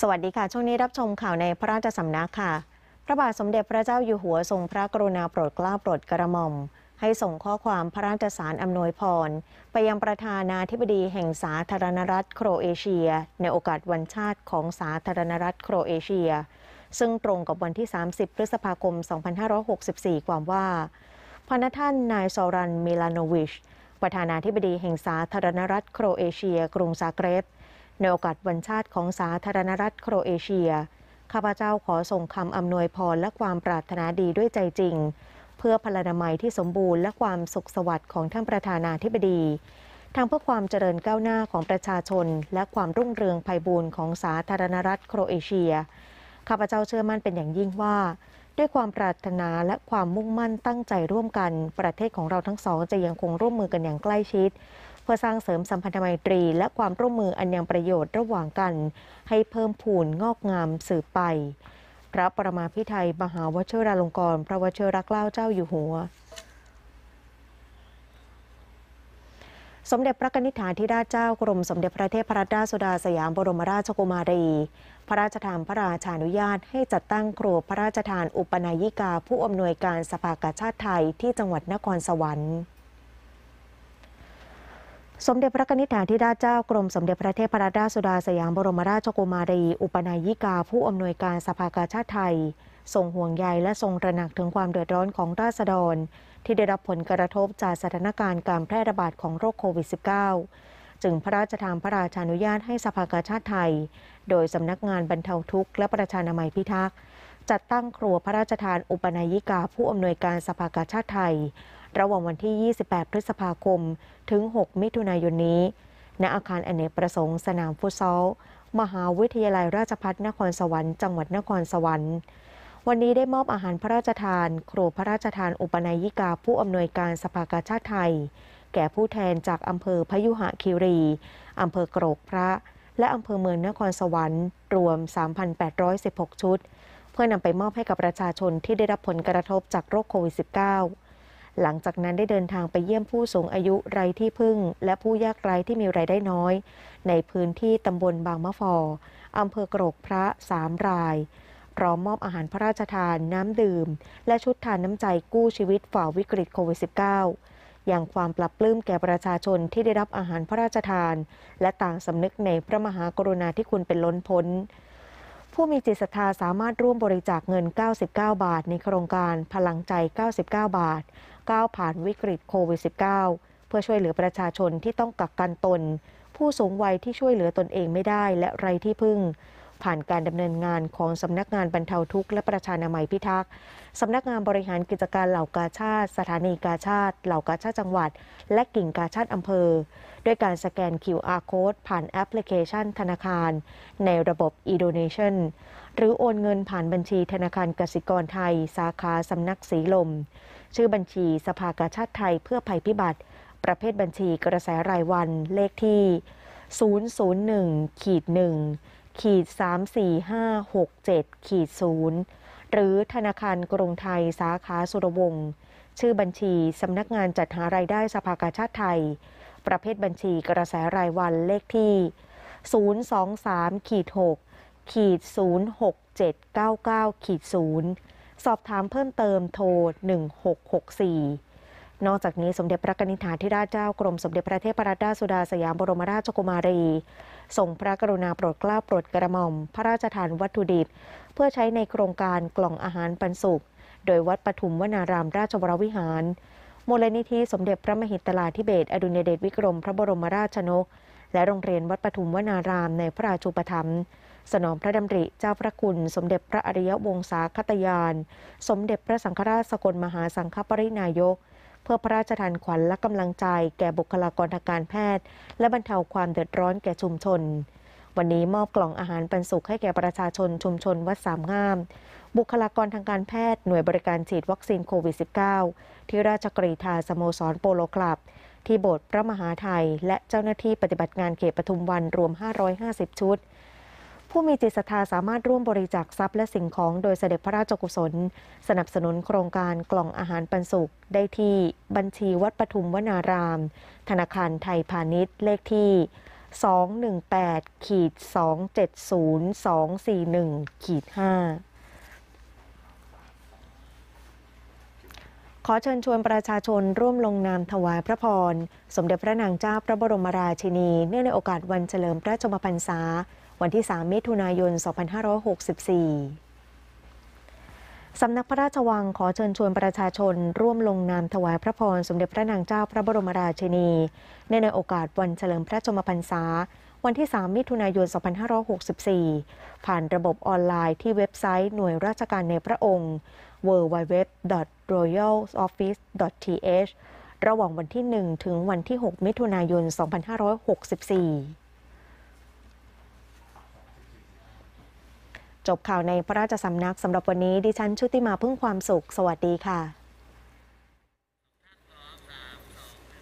สวัสดีค่ะ ช่วงนี้รับชมข่าวในพระราชสำนักค่ะ พระบาทสมเด็จพระเจ้าอยู่หัวทรงพระกรุณาโปรดเกล้าโปรดกระหม่อม ให้ส่งข้อความพระราชสารอำนวยพร ไปยังประธานาธิบดีแห่งสาธารณรัฐโครเอเชีย ในโอกาสวันชาติของสาธารณรัฐโครเอเชีย ซึ่งตรงกับวันที่ 30 พฤษภาคม 2564 ความว่าพระนท่านนายซอรันมิลานวิชประธานาธิบดีแห่งสาธารณรัฐโครเอเชีย กรุงซาเกร็บในโอกาสวันชาติของสาธารณรัฐโครเอเชียข้าพเจ้าขอส่งคำอำนวยพรและความปรารถนาดีด้วยใจจริง เพื่อพลานามัยที่สมบูรณ์และความสุขสวัสดิ์ของท่านประธานาธิบดี ทั้งเพื่อความเจริญก้าวหน้าของประชาชนและความรุ่งเรืองไพบูรย์ของสาธารณรัฐโครเอเชียข้าพเจ้าเชื่อมั่นเป็นอย่างยิ่งว่า ด้วยความปรารถนาและความมุ่งมั่นตั้งใจร่วมกัน ประเทศของเราทั้งสองจะยังคงร่วมมือกันอย่างใกล้ชิดพื่อสร้างเสริมสัมพันธไมตรีและความร่วมมืออันยังประโยชน์ระหว่างกัน ให้เพิ่มพูนงอกงามสืบไป พระประมาพิไทยมหาวชิราลงกรณ์พระวชิรักล้าเจ้าอยู่หัว สมเด็จพระกนิษฐานธิราชเจ้า กรมสมเด็จพระเทพรัตนราชสุดาสยามบรมราชกุมารี พระราชทานพระราชานุญาตให้จัดตั้งครัวพระราชทานอุปนายิกาผู้อำนวยการสภากาชาติไทยที่จังหวัดนครสวรรค์สมเด็จพระนิธิาธิดาเจ้ากรมสมเด็จพระเทพรัตนราชสุดาสยามบรมราชกุมารี อุปนายิกาผู้อำนวยการสภากาชาติไทยทรงห่วงใยและทรงระหนักถึงความเดือดร้อนของราษฎรที่ได้รับผลกระทบจากสถานการณ์การแพร่ระบาดของโรคโควิด -19 จึงพระราชทานพระราชานุญาตให้สภากาชาติไทย โดยสำนักงานบรรเทาทุกข์และประชานามัยพิทักษ์จัดตั้งครัวพระราชทานอุปนายิกา ผู้อำนวยการสภากาชาติไทยระหว่างวันที่ 28 พฤษภาคม ถึง 6 มิถุนายนนี้ ณอาคารอเนกประสงค์สนามฟุตซอลมหาวิทยาลัยราชภัฏนครสวรรค์ จังหวัดนครสวรรค์ วันนี้ได้มอบอาหารพระราชทานครูพระราชทานอุปนายิกาผู้อำนวยการสภากาชาติไทย แก่ผู้แทนจากอำเภอพยุหะคีรีอำเภอกรกพระ และอำเภอเมืองนครสวรรค์ รวม 3,816 ชุดเพื่อนำไปมอบให้กับประชาชนที่ได้รับผลกระทบจากโรคโควิด -19 หลังจากนั้นได้เดินทางไปเยี่ยมผู้สูงอายุไร้ที่พึ่ง และผู้ยากไร้ที่มีไรายได้น้อย ในพื้นที่ตำบลบางมะฟออำเภอกรกพระสามราย พร้อมมอบอาหารพระราชทานน้ำดื่ม และชุดทานน้ำใจกู้ชีวิตฝ่าวิกฤตโควิด -19 อย่างความปรับปลื้มแก่ประชาชนที่ได้รับอาหารพระราชทาน และต่างสำนึกในพระมหากรุณาธิคุณเป็นล้นพ้นผู้มีจิตศรัทธาสามารถร่วมบริจาคเงิน 99 บาท ในโครงการพลังใจ 99 บาทก้าวผ่านวิกฤตโควิด -19 เพื่อช่วยเหลือประชาชนที่ต้องกักกันตน ผู้สูงวัยที่ช่วยเหลือตนเองไม่ได้ และไร้ที่พึ่งผ่านการดำเนินงานของสำนักงานบรรเทาทุกข์และประชานามัยพิทักษ์ สำนักงานบริหารกิจการเหล่ากาชาติ สถานีกาชาติ เหล่ากาชาติจังหวัด และกิ่งกาชาติอำเภอ ด้วยการสแกน QR code ผ่านแอปพลิเคชัน ธนาคาร ในระบบ e-donation หรือโอนเงินผ่านบัญชีธนาคารกสิกรไทย สาขาสำนักสีลม ชื่อบัญชีสภากาชาติไทยเพื่อภัยพิบัติ ประเภทบัญชีกระแสรายวันเลขที่ 001-1ขีด34567ขีด 0 หรือธนาคารกรุงไทยสาขา สุรวงศ์ชื่อบัญชี สำนักงานจัดหารายได้ สภากาชาติไทย ประเภทบัญชีกระแสรายวันเลขที่ 023ขีด6ขีด06799ขีด0สอบถามเพิ่มเติมโทร 1664นอกจากนี้สมเด็จพระกนิษฐาธิราชเจ้า กรมสมเด็จพระเทพรัตนราชสุดาสยามบรมราชกุมารีส่งพระกรุณาโปรดเกล้าโปรดกระหม่อม พระราชทานวัตถุดิบเพื่อใช้ในโครงการกล่องอาหารปันสุข โดยวัดปฐุมวนารามราชวรวิหารมูลนิธิ สมเด็จพระมหิตลาธิเบศอดุญเดชวิกรมพระบรมราชชนกและโรงเรียนวัดปฐุมวนารามในพระราชูปถัมภ์สนองพระดำริเจ้าพระคุณ สมเด็จพระอริยวงศาคตยานสมเด็จพระสังฆราชสกลมหาสังฆปรินายกพื่อพระราชทานขวัญและกำลังใจแก่บุคลากรทางการแพทย์ และบรรเทาความเดือดร้อนแก่ชุมชน วันนี้มอบกล่องอาหารปันสุขให้แก่ประชาชนชุมชนวัดสามงามบุคลากรทางการแพทย์หน่วยบริการฉีดวัคซีนโควิด -19 ที่ราชกรีธาสโมสรโปโลคลับ ที่โบสถ์พระมหาไทยและเจ้าหน้าที่ปฏิบัติงานเขตปทุมวันรวม 550 ชุดผู้มีจิตศรัทธาสามารถร่วมบริจาคทรัพย์และสิ่งของโดยเสด็จพระราชกุศล สนับสนุนโครงการกล่องอาหารปันสุข ได้ที่บัญชีวัดปทุมวนาราม ธนาคารไทยพาณิชย์เลขที่ 218ขีด270241ขีด5ขอเชิญชวนประชาชนร่วมลงนามถวายพระพร สมเด็จพระนางเจ้าพระบรมราชินี เนื่องในโอกาสวันเฉลิมพระชมพรรษาวันที่ 3 มิถุนายน 2564 สำนักพระราชวังขอเชิญชวนประชาชน ร่วมลงนามถวายพระพรสมเด็จพระนางเจ้าพระบรมราชินี ในในโอกาสวันเฉลิมพระชมพรรษา วันที่ 3 มิถุนายน 2564 ผ่านระบบออนไลน์ที่เว็บไซต์หน่วยราชการในพระองค์ www.royaloffice.th ระหว่างวันที่ 1 ถึงวันที่ 6 มิถุนายน 2564จบข่าวในพระราชสำนักสำหรับวันนี้ดิฉันชุติมาพึ่งความสุขสวัสดีค่ะ